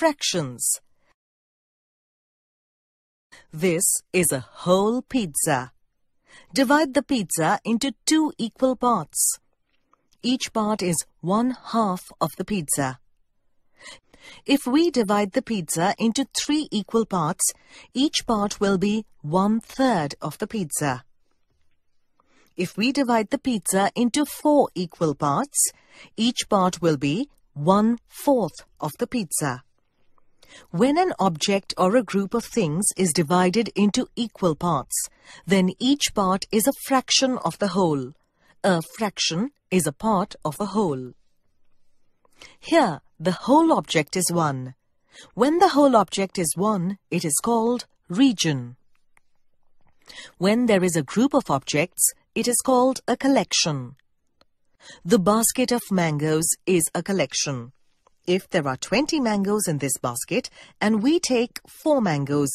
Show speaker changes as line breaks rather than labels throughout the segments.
fractions. This is a whole pizza. Divide the pizza into two equal parts. Each part is one half of the pizza. If we divide the pizza into three equal parts, each part will be one-third of the pizza. If we divide the pizza into four equal parts, each part will be one-fourth of the pizza. When an object or a group of things is divided into equal parts, then each part is a fraction of the whole. A fraction is a part of a whole. Here, the whole object is one. When the whole object is one, it is called region. When there is a group of objects, it is called a collection. The basket of mangoes is a collection. If there are 20 mangoes in this basket and we take 4 mangoes,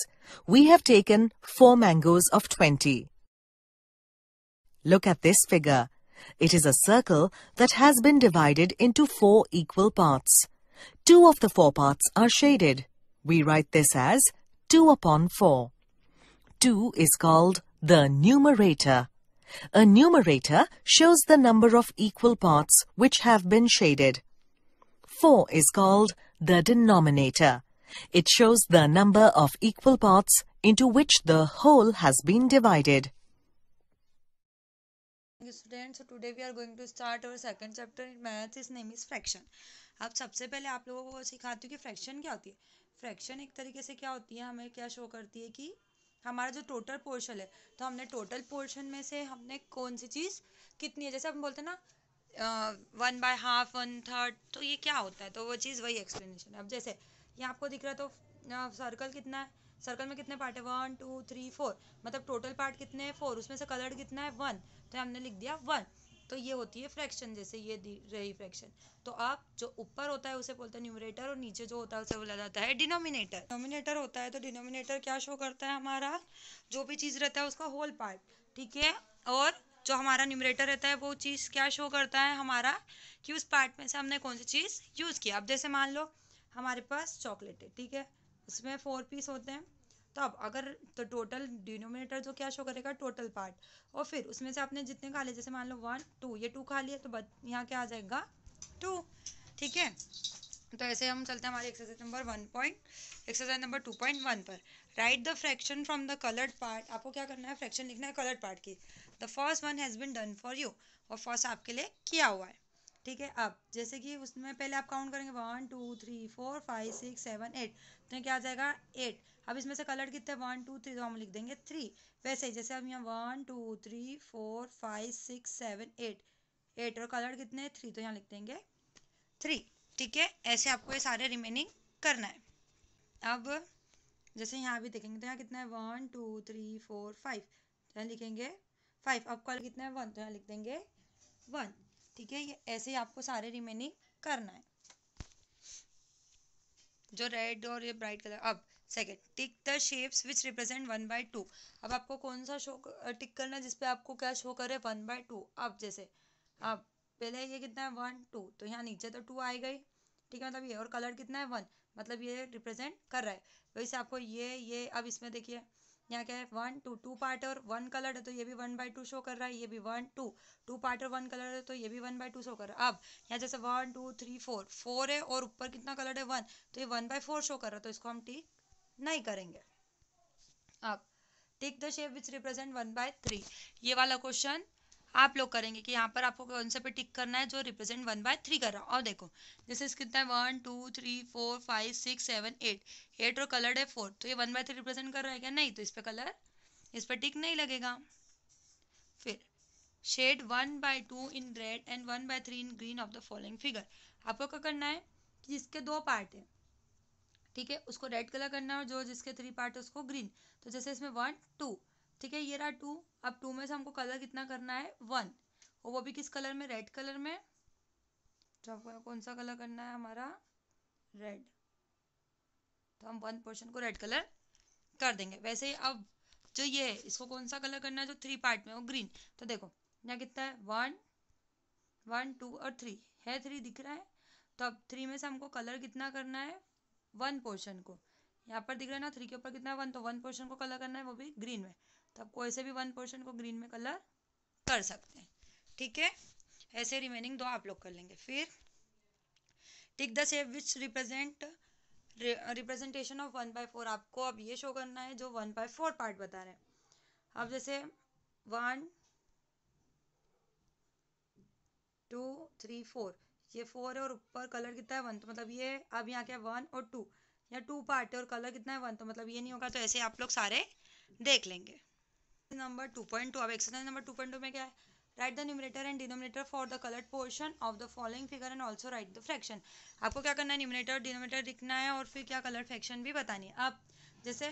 we have taken 4 mangoes of 20. Look at this figure. It is a circle that has been divided into 4 equal parts. Two of the four parts are shaded. We write this as 2 upon 4. 2 is called the numerator. A numerator shows the number of equal parts which have been shaded. 4 is called the denominator. It shows the number of equal parts into which the whole has been divided.
Student so today we are going to start और second chapter in math is name is fraction अब सबसे पहले आप लोगों को सिखाती हूँ कि फ्रैक्शन क्या होती है फ्रैक्शन एक तरीके से क्या होती है हमें क्या शो करती है कि हमारा जो टोटल पोर्शन है तो हमने टोटल पोर्शन में से हमने कौन सी चीज़ कितनी है जैसे हम बोलते हैं ना one by half one third तो ये क्या होता है तो वो चीज़ वही एक्सप्लेनेशन है अब जैसे ये आपको दिख रहा है तो सर्कल कितना है सर्कल में कितने पार्ट है वन टू थ्री फोर मतलब टोटल पार्ट कितने हैं फोर उसमें से कलर कितना है वन तो हमने लिख दिया वन तो ये होती है फ्रैक्शन जैसे ये रही फ्रैक्शन तो आप जो ऊपर होता है उसे बोलते हैं न्यूमरेटर और नीचे जो होता है उसे बोला जाता है डिनोमिनेटर डिनोमिनेटर होता है तो डिनोमिनेटर क्या शो करता है हमारा जो भी चीज़ रहता है उसका होल पार्ट ठीक है और जो हमारा न्यूमरेटर रहता है वो चीज़ क्या शो करता है हमारा कि उस पार्ट में से हमने कौन सी चीज़ यूज़ किया अब जैसे मान लो हमारे पास चॉकलेट है ठीक है उसमें फोर पीस होते हैं तो अब अगर तो टोटल डिनोमिनेटर जो क्या शो करेगा टोटल पार्ट और फिर उसमें से आपने जितने खा लिए जैसे मान लो वन टू ये टू खा लिया तो बत यहाँ क्या आ जाएगा टू ठीक है तो ऐसे हम चलते हैं हमारे exercise number one point exercise number two point one पर write the fraction from the coloured part आपको क्या करना है फ्रैक्शन लिखना है कलर्ड पार्ट की the first one has been done for you और फर्स्ट आपके लिए किया हुआ है ठीक है अब जैसे कि उसमें पहले आप काउंट करेंगे one two three four five six seven eight तो क्या आ जाएगा एट अब इसमें से कलर कितने वन टू थ्री तो हम लिख देंगे थ्री वैसे ही जैसे अब यहाँ one two three four five six seven eight eight और कलर कितने थ्री तो यहाँ लिख देंगे थ्री ठीक है ऐसे आपको ये सारे रिमेनिंग करना है अब जैसे यहाँ भी देखेंगे तो यहाँ कितना है one two three four five तो यहाँ लिखेंगे फाइव आपका कितना है वन तो यहाँ लिख देंगे वन ठीक है ये ऐसे ही आपको सारे रिमेनिंग करना है जो रेड और ये ब्राइट कलर अब second tick the shapes which represent one by two अब आपको कौन सा शो टिक करना है जिसपे आपको क्या शो करे वन बाय टू अब जैसे अब पहले ये कितना है वन टू तो यहाँ नीचे तो टू आ गई ठीक है मतलब ये और कलर कितना है वन मतलब ये रिप्रेजेंट कर रहा है वैसे आपको ये ये अब इसमें देखिए यहाँ क्या है वन टू टू पार्ट और वन कलर है तो ये भी वन बाई टू शो कर रहा है ये भी वन टू टू पार्ट और वन कलर है तो ये भी वन बाई टू शो कर रहा है अब यहाँ जैसे one two three four four है और ऊपर कितना कलर है वन तो ये वन बाई फोर शो कर रहा है तो इसको हम टिक नहीं करेंगे अब tick the shape which represent one by three ये वाला क्वेश्चन आप लोग करेंगे कि यहाँ पर आपको कौन से पे टिक करना है जो रिप्रेजेंट वन बाय थ्री कर रहा हूँ और देखो जैसे कितना है one two three four five six seven eight eight और कलर है फोर तो ये वन बाय थ्री रिप्रेजेंट कर रहा है क्या नहीं तो इस पे कलर इस पे टिक नहीं लगेगा फिर shade one by two in red and one by three in green of the following figure आपको क्या करना है कि जिसके दो पार्ट है ठीक है उसको रेड कलर करना है और जो जिसके थ्री पार्ट है उसको ग्रीन तो जैसे इसमें वन टू ठीक है ये रहा टू अब टू में से हमको कलर कितना करना है वन और वो भी किस कलर में रेड कलर में तो हमको कौन सा कलर करना है हमारा रेड तो हम वन पोर्शन को रेड कलर कर देंगे वैसे ही अब जो ये है इसको कौन सा कलर करना है जो थ्री पार्ट में वो ग्रीन तो देखो यहाँ कितना है वन वन टू और थ्री है थ्री दिख रहा है तो अब थ्री में से हमको कलर कितना करना है वन पोर्शन को यहाँ पर दिख रहा है ना थ्री के ऊपर कितना है वन तो वन पोर्शन को कलर करना है वो भी ग्रीन में तो आप कोई से भी वन पोर्शन को ग्रीन में कलर कर सकते हैं ठीक है ऐसे रिमेनिंग दो आप लोग कर लेंगे फिर tick the shape which represent representation of one by four आपको अब ये शो करना है जो वन बाई फोर पार्ट बता रहे हैं अब जैसे वन टू थ्री फोर ये फोर है और ऊपर कलर कितना है वन तो मतलब ये अब यहाँ क्या वन और टू या टू पार्ट है और कलर कितना है वन तो मतलब ये नहीं होगा तो ऐसे आप लोग सारे देख लेंगे नंबर टू पॉइंट टू अब exercise number two point two में क्या है write the numerator and denominator for the colour portion of the following figure and also write the fraction आपको क्या करना है न्यूमिनेटर और डिनोमिनेटर लिखना है और फिर क्या कलर फ्रैक्शन भी बतानी है अब जैसे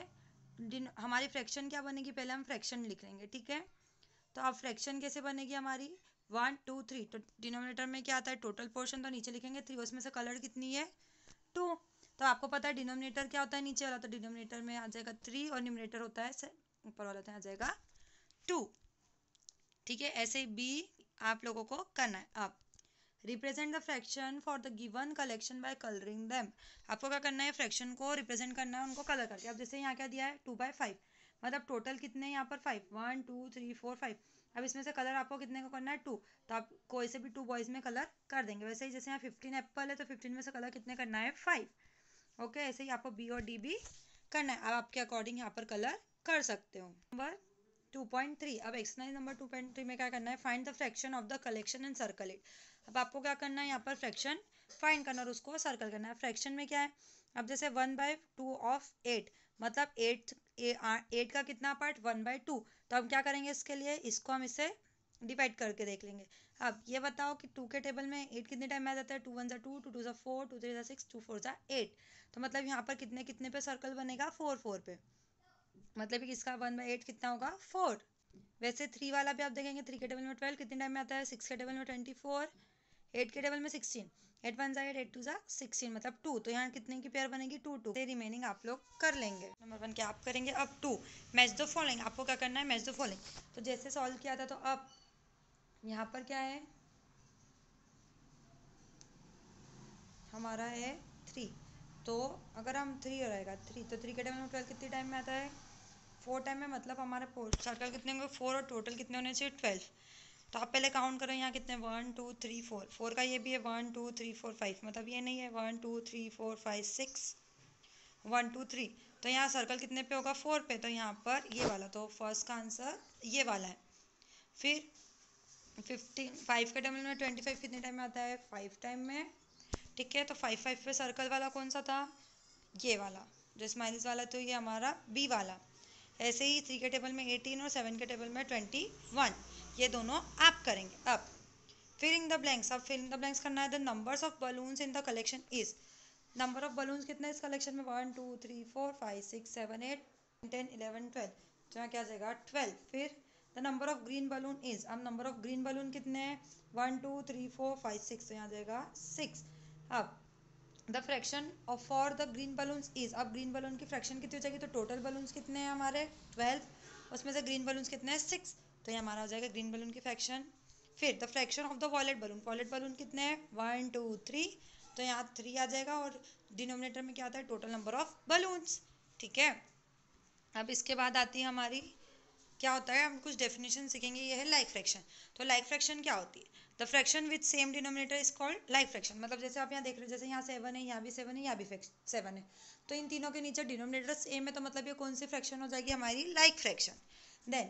हमारी फ्रैक्शन क्या बनेगी पहले हम फ्रैक्शन लिख लेंगे ठीक है तो अब फ्रैक्शन कैसे बनेगी हमारी वन टू थ्री तो डिनोमिनेटर में क्या आता है टोटल पोर्शन तो नीचे लिखेंगे थ्री उसमें से कलर कितनी है टू तो आपको पता है डिनोमिनेटर क्या होता है नीचे वाला तो डिनोमिनेटर में आ जाएगा थ्री और न्यूमिनेटर होता है ऊपर वाला तो आ जाएगा टू ठीक है ऐसे बी आप लोगों को करना है अब represent the fraction for the given collection by colouring them आपको क्या करना है फ्रैक्शन को रिप्रेजेंट करना है उनको कलर करके अब जैसे यहाँ क्या दिया है टू बाय फाइव मतलब टोटल कितने यहाँ पर five one two three four five अब इसमें से कलर आपको कितने को करना है टू तो आप कोई से भी टू बॉयज़ में कलर कर देंगे वैसे ही जैसे यहाँ फिफ्टीन एप्पल है तो फिफ्टीन में से कलर कितने करना है फाइव ओके ऐसे ही आपको बी और डी भी करना है अब आपके अकॉर्डिंग यहाँ पर कलर कर सकते हो नंबर 2.3 अब एक्सरसाइज नंबर 2.3 में क्या करना है find the fraction of the collection and circle it अब आपको क्या करना है यहाँ पर फ्रैक्शन फाइंड करना और उसको सर्कल करना है फ्रैक्शन में क्या है अब जैसे one by two of eight मतलब एट एट का कितना पार्ट वन बाय टू तो हम क्या करेंगे इसके लिए इसको हम इसे डिवाइड करके देख लेंगे अब ये बताओ कि टू के टेबल में एट कितने टाइम आ जाता है टू वन ज़ा टू टू टू ज़ा फोर टू थ्री ज़ा सिक्स टू फोर ज़ा एट तो मतलब यहाँ पर कितने कितने पे सर्कल बनेगा फोर फोर पे मतलब कि इसका वन बाई एट कितना होगा फोर वैसे थ्री वाला भी आप देखेंगे थ्री के टेबल में ट्वेल्व कितने टाइम में आता है सिक्स के टेबल में ट्वेंटी फोर एट के टेबल में सिक्सटीन एट वन जाए एट एट टू ज़ा सिक्सटीन मतलब टू तो यहाँ कितने की पेयर बनेगी टू टू रिमेनिंग आप लोग कर लेंगे नंबर वन के आप करेंगे अब टू मैच द फॉलोइंग आपको क्या करना है मैच द फॉलोइंग तो जैसे सॉल्व किया था तो अब यहाँ पर क्या है हमारा है थ्री तो अगर हम थ्री रहेगा थ्री तो थ्री के टेबल में ट्वेल्व कितने टाइम में आता है फोर टाइम में मतलब हमारे सर्कल कितने होंगे फोर और टोटल कितने होने चाहिए ट्वेल्व तो आप पहले काउंट करो यहाँ कितने one two three four four का ये भी है one two three four five मतलब ये नहीं है one two three four five six one two three तो यहाँ सर्कल कितने पे होगा फोर पे तो यहाँ पर ये वाला तो फर्स्ट का आंसर ये वाला है फिर फिफ्टीन फाइव के डबल में ट्वेंटी फाइव कितने टाइम में आता है फाइव टाइम में ठीक है तो फाइव फाइव पे सर्कल वाला कौन सा था ये वाला जो माइनस वाला तो ये हमारा बी वाला ऐसे ही थ्री के टेबल में एटीन और सेवन के टेबल में ट्वेंटी वन ये दोनों आप करेंगे अब फिर इन द ब्लैंक्स अब फिर इन द ब्लैंक्स करना है the numbers of balloons in the collection is number of balloons कितने इस कलेक्शन में one two three four five six seven eight ten eleven twelve जहाँ क्या जाएगा ट्वेल्व फिर the number of green balloon is अब नंबर ऑफ ग्रीन बलून कितने हैं one two three four five six तो यहाँ जाएगा सिक्स अब the fraction of for the green balloons is अब ग्रीन बलून की फ्रैक्शन कितनी हो जाएगी तो टोटल बलून्स कितने हैं हमारे ट्वेल्व उसमें से ग्रीन बलून्स कितने हैं सिक्स तो ये हमारा हो जाएगा ग्रीन बलून की फ्रैक्शन फिर the fraction of the violet balloon violet balloon कितने हैं वन टू थ्री तो यहाँ थ्री आ जाएगा और डिनोमिनेटर में क्या आता है टोटल नंबर ऑफ बलून्स ठीक है अब इसके बाद आती है हमारी क्या होता है हम कुछ डेफिनेशन सीखेंगे ये है लाइक फ्रैक्शन तो लाइक फ्रैक्शन क्या होती है the fraction with same denominator is called like fraction मतलब जैसे आप यहाँ देख रहे हैं जैसे यहाँ सेवन है यहाँ भी सेवन है यहाँ भी सेवन है तो इन तीनों के नीचे डिनोमिनेटर सेम है तो मतलब ये कौन सी फ्रैक्शन हो जाएगी हमारी लाइक फ्रैक्शन देन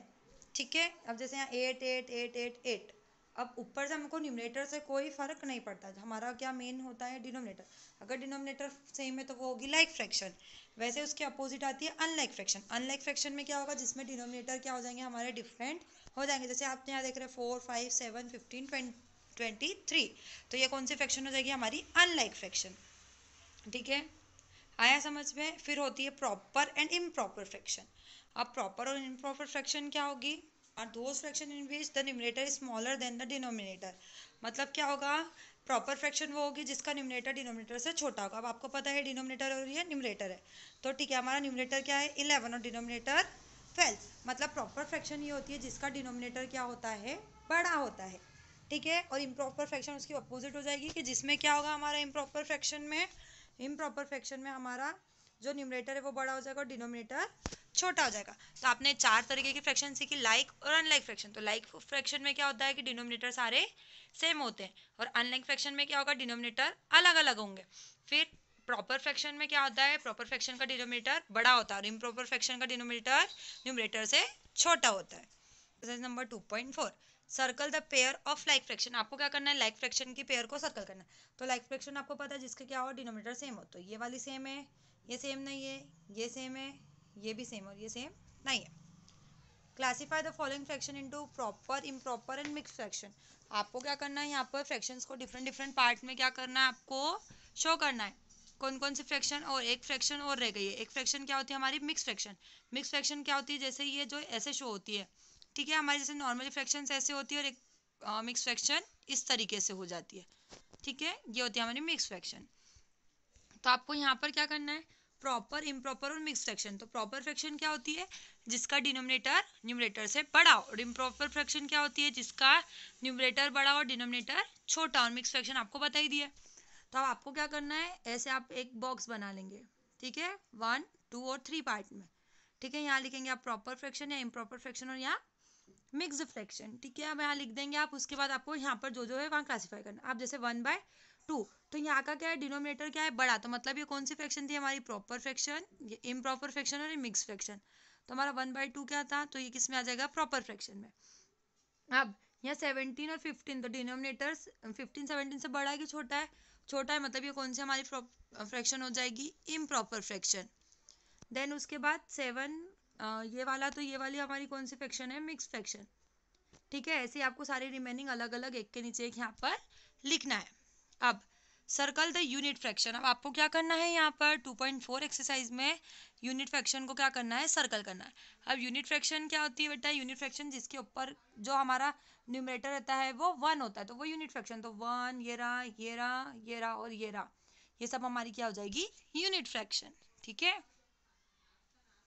ठीक है अब जैसे यहाँ eight eight eight eight eight अब ऊपर से हमको न्यूमिनेटर से कोई फ़र्क नहीं पड़ता हमारा क्या मेन होता है डिनोमिनेटर अगर डिनोमिनेटर सेम है तो वो होगी लाइक फ्रैक्शन वैसे उसके अपोजिट आती है अनलाइक फ्रैक्शन अनलाइक फ्रैक्शन में क्या होगा जिसमें डिनोमिनेटर क्या हो जाएंगे हमारे डिफरेंट हो जाएंगे जैसे आप यहाँ देख रहे हैं four five seven fifteen twenty three तो ये कौन सी फ्रैक्शन हो जाएगी हमारी अनलाइक फ्रैक्शन ठीक है आया समझ में फिर होती है प्रॉपर एंड इम्प्रॉपर फ्रैक्शन अब प्रॉपर और इम्प्रॉपर फ्रैक्शन क्या होगी are those fraction in which the numerator is smaller than the denominator मतलब क्या होगा प्रॉपर फ्रैक्शन वो होगी जिसका न्यूमिनेटर डिनोमिनेटर से छोटा होगा अब आपको पता है डिनोमिनेटर और ये न्यूमिनेटर है तो ठीक है हमारा न्यूमिनेटर क्या है इलेवन और डिनोमिनेटर ट्वेल्व मतलब प्रॉपर फ्रैक्शन ये होती है जिसका डिनोमिनेटर क्या होता है बड़ा होता है ठीक है और इम्प्रॉपर फ्रैक्शन उसकी अपोजिट हो जाएगी कि जिसमें क्या होगा हमारा इम्प्रॉपर फ्रैक्शन में इम्प्रॉपर फ्रैक्शन में हमारा जो न्यूमिनेटर है वो बड़ा हो जाएगा और डिनोमिनेटर छोटा हो जाएगा तो आपने चार तरीके की फ्रैक्शन सीखी लाइक और अनलाइक फ्रैक्शन तो लाइक फ्रैक्शन में क्या होता है कि डिनोमिनेटर सारे सेम होते हैं और अनलाइक फ्रैक्शन में क्या होगा डिनोमिनेटर अलग अलग होंगे फिर प्रॉपर फ्रैक्शन में क्या होता है प्रॉपर फ्रैक्शन का डिनोमिनेटर बड़ा होता है और इम्प्रॉपर फ्रैक्शन का डिनोमिनेटर न्यूमिनेटर से छोटा होता है number two point four circle the pair of like fraction आपको क्या करना है लाइक फ्रैक्शन की पेयर को सर्कल करना है तो लाइक फ्रैक्शन आपको पता है जिसके क्या हो डिनोमिनेटर सेम हो तो ये वाली सेम है ये सेम नहीं है ये सेम है ये भी सेम और ये सेम नहीं है classify the following fraction into proper improper and mix fraction आपको क्या करना है यहाँ पर फ्रैक्शंस को डिफरेंट डिफरेंट पार्ट में क्या करना है आपको शो करना है कौन कौन सी फ्रैक्शन और एक फ्रैक्शन और रह गई है एक फ्रैक्शन क्या होती है हमारी मिक्स फ्रैक्शन मिक्स फ्रैक्शन क्या होती है जैसे ये जो ऐसे शो होती है ठीक है हमारी जैसे नॉर्मली फ्रैक्शन ऐसे होती है और एक मिक्स फ्रैक्शन इस तरीके से हो जाती है ठीक है ये होती है हमारी मिक्स फ्रैक्शन तो आपको यहाँ पर क्या करना है प्रॉपर इम्प्रॉपर और मिक्स फ्रैक्शन तो प्रॉपर फ्रैक्शन क्या होती है जिसका डिनोमिनेटर न्यूमरेटर से बड़ा हो और इम्प्रॉपर फ्रैक्शन क्या होती है जिसका न्यूमरेटर बड़ा और डिनोमिनेटर छोटा और मिक्स फ्रैक्शन आपको बता ही दिया तो अब आपको क्या करना है ऐसे आप एक बॉक्स बना लेंगे ठीक है वन टू और थ्री पार्ट में ठीक है यहाँ लिखेंगे आप प्रॉपर फ्रैक्शन या इम्प्रॉपर फ्रैक्शन और यहाँ मिक्स फ्रैक्शन ठीक है अब यहाँ लिख देंगे आप उसके बाद आपको यहाँ पर जो जो है वहाँ क्लासीफाई करना आप जैसे वन बाय टू तो यहाँ का क्या है डिनोमिनेटर क्या है बड़ा तो मतलब ये कौन सी फ्रैक्शन थी हमारी प्रॉपर फ्रैक्शन ये इम फ्रैक्शन और मिक्स फ्रैक्शन तो हमारा वन बाई टू क्या था तो ये किस में आ जाएगा प्रॉपर फ्रैक्शन में अब यहाँ सेवनटीन और फिफ्टीन तो डिनोमिनेटर फिफ्टीन सेवनटीन से बड़ा है कि छोटा है छोटा है मतलब ये कौन सी हमारी फ्रैक्शन हो जाएगी इम फ्रैक्शन देन उसके बाद सेवन ये वाला तो ये वाली हमारी कौन सी फ्रैक्शन है मिक्स फ्रैक्शन ठीक है ऐसे आपको सारे रिमेनिंग अलग अलग एक के नीचे एक यहाँ पर लिखना है अब सर्कल द यूनिट फ्रैक्शन अब आपको क्या करना है यहाँ पर 2.4 एक्सरसाइज में यूनिट फ्रैक्शन को क्या करना है सर्कल करना है अब यूनिट फ्रैक्शन क्या होती है बेटा यूनिट फ्रैक्शन जिसके ऊपर जो हमारा न्यूमरेटर रहता है वो वन होता है तो वो यूनिट फ्रैक्शन तो वन ये रहा ये ये और ये ये सब हमारी क्या हो जाएगी यूनिट फ्रैक्शन ठीक है